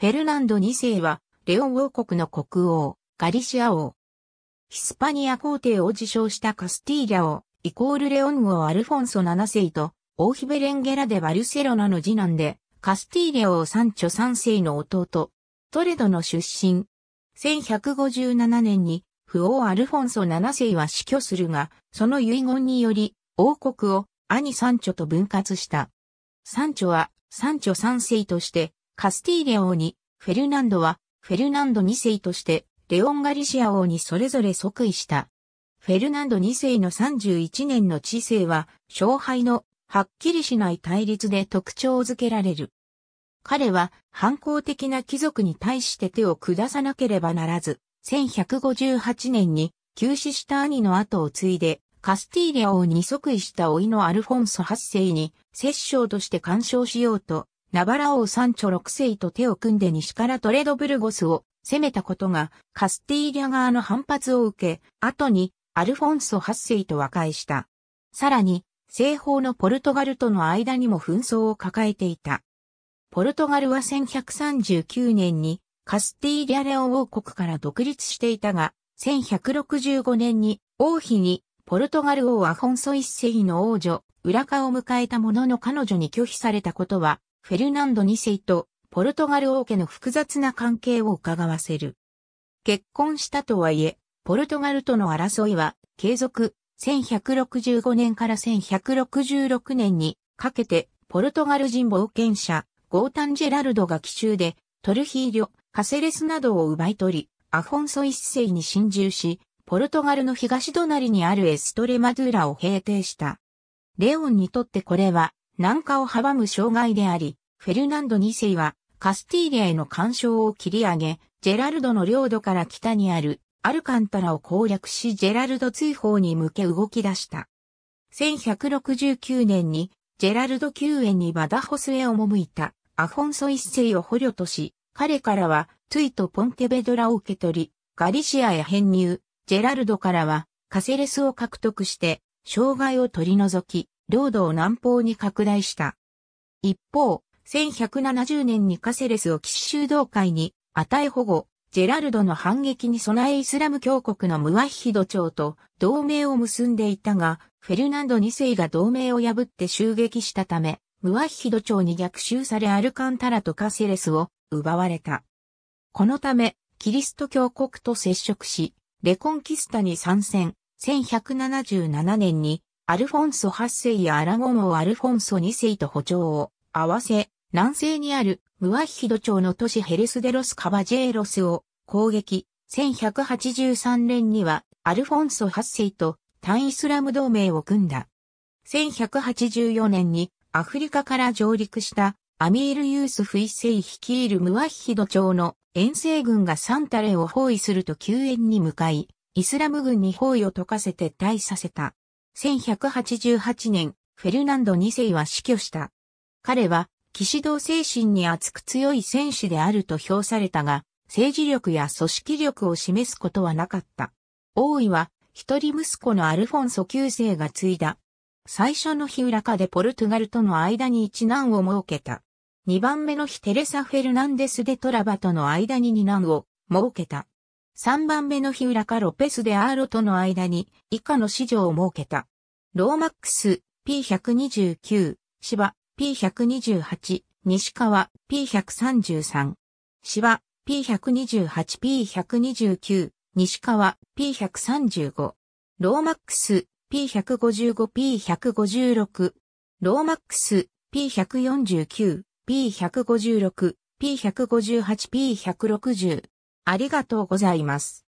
フェルナンド2世は、レオン王国の国王、ガリシア王。ヒスパニア皇帝を自称したカスティーリャ王、イコールレオン王アルフォンソ7世と、王ヒベレンゲラでバルセロナの次男で、カスティーリャ王サンチョ3世の弟、トレドの出身。1157年に、不王アルフォンソ7世は死去するが、その遺言により、王国を兄サンチョと分割した。サンチョは、サンチョ3世として、カスティーリア王に、フェルナンドは、フェルナンド2世として、レオン・ガリシア王にそれぞれ即位した。フェルナンド2世の31年の治世は、勝敗の、はっきりしない対立で特徴づけられる。彼は、反抗的な貴族に対して手を下さなければならず、1158年に、急死した兄の後を継いで、カスティーリア王に即位した老いのアルフォンソ8世に、摂政として干渉しようと、ナバラ王サンチョ6世と手を組んで西からトレドブルゴスを攻めたことがカスティーリャ側の反発を受け、後にアルフォンソ8世と和解した。さらに、西方のポルトガルとの間にも紛争を抱えていた。ポルトガルは1139年にカスティーリャレオ王国から独立していたが、1165年に王妃にポルトガル王アフォンソ一世の王女、ラカを迎えたものの彼女に拒否されたことはフェルナンド2世とポルトガル王家の複雑な関係を伺わせる。結婚したとはいえ、ポルトガルとの争いは継続1165年から1166年にかけてポルトガル人冒険者ゴータン・ジェラルドが奇襲でトルヒーリョ、カセレスなどを奪い取り、アフォンソ一世に侵入し、ポルトガルの東隣にあるエストレマドゥーラを平定した。レオンにとってこれは南下を阻む障害であり、フェルナンド2世はカスティーリアへの干渉を切り上げ、ジェラルドの領土から北にあるアルカンタラを攻略しジェラルド追放に向け動き出した。1169年にジェラルド救園にバダホスへ赴いたアフォンソ一世を捕虜とし、彼からはトゥイとポンテベドラを受け取り、ガリシアへ編入、ジェラルドからはカセレスを獲得して、障害を取り除き、領土を南方に拡大した。一方、1170年にカセレスを騎士修道会に与え保護、ジェラルドの反撃に備えイスラム教国のムワヒド朝と同盟を結んでいたが、フェルナンド2世が同盟を破って襲撃したため、ムワヒド朝に逆襲されアルカンタラとカセレスを奪われた。このため、キリスト教国と接触し、レコンキスタに参戦、1177年にアルフォンソ8世やアラゴモアルフォンソ2世と歩調を合わせ、南西にあるムワッヒド町の都市ヘルスデロス・カバジェーロスを攻撃、1183年にはアルフォンソ8世と単イスラム同盟を組んだ。1184年にアフリカから上陸したアミール・ユースフ一世率いるムワッヒド町の遠征軍がサンタレを包囲すると救援に向かい、イスラム軍に包囲を解かせて退させた。1188年、フェルナンド2世は死去した。彼は、騎士道精神に厚く強い選手であると評されたが、政治力や組織力を示すことはなかった。王位は、一人息子のアルフォンソ9世が継いだ。最初の日裏かでポルトガルとの間に一難を設けた。二番目の日テレサ・フェルナンデス・デ・トラバとの間に二男を設けた。三番目の日裏かロペス・デ・アーロとの間に以下の子女を設けた。ローマックス P129、芝 P128、西川 P133、芝 P128、P129、西川 P135、ローマックス P155、P156、ローマックス P149、P156、P158、P160。ありがとうございます。